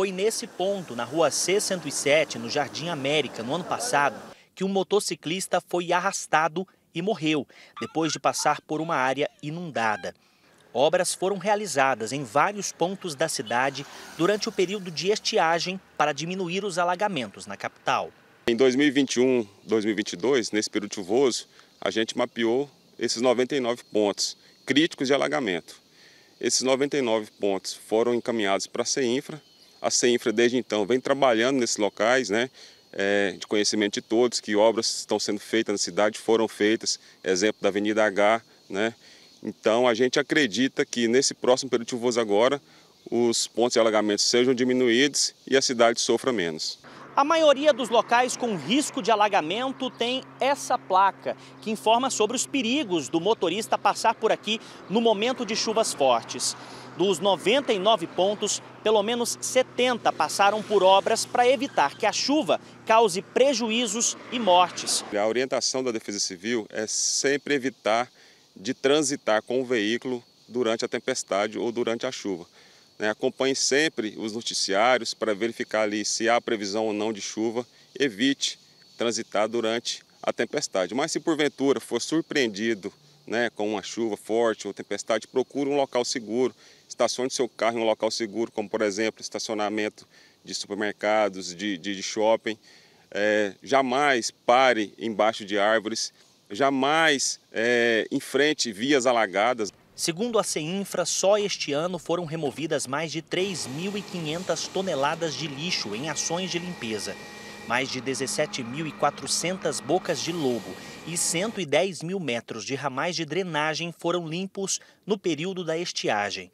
Foi nesse ponto, na rua C107, no Jardim América, no ano passado, que um motociclista foi arrastado e morreu, depois de passar por uma área inundada. Obras foram realizadas em vários pontos da cidade durante o período de estiagem para diminuir os alagamentos na capital. Em 2021, 2022, nesse período chuvoso, a gente mapeou esses 99 pontos críticos de alagamento. Esses 99 pontos foram encaminhados para a CEINFRA, a CEINFRA desde então vem trabalhando nesses locais, né? É, de conhecimento de todos, que obras estão sendo feitas na cidade, foram feitas, exemplo da Avenida H, né? Então a gente acredita que nesse próximo período de chuvas agora, os pontos de alagamento sejam diminuídos e a cidade sofra menos. A maioria dos locais com risco de alagamento tem essa placa, que informa sobre os perigos do motorista passar por aqui no momento de chuvas fortes. Dos 99 pontos, pelo menos 70 passaram por obras para evitar que a chuva cause prejuízos e mortes. A orientação da Defesa Civil é sempre evitar de transitar com o veículo durante a tempestade ou durante a chuva. Né? Acompanhe sempre os noticiários para verificar ali se há previsão ou não de chuva. Evite transitar durante a tempestade. Mas se porventura for surpreendido né, com uma chuva forte ou tempestade, procure um local seguro, estacione seu carro em um local seguro, como por exemplo estacionamento de supermercados, de, de, de shopping. É, jamais pare embaixo de árvores, jamais é, enfrente vias alagadas. Segundo a CEINFRA, só este ano foram removidas mais de 3.500 toneladas de lixo em ações de limpeza, mais de 17.400 bocas de lobo e 110 mil metros de ramais de drenagem foram limpos no período da estiagem.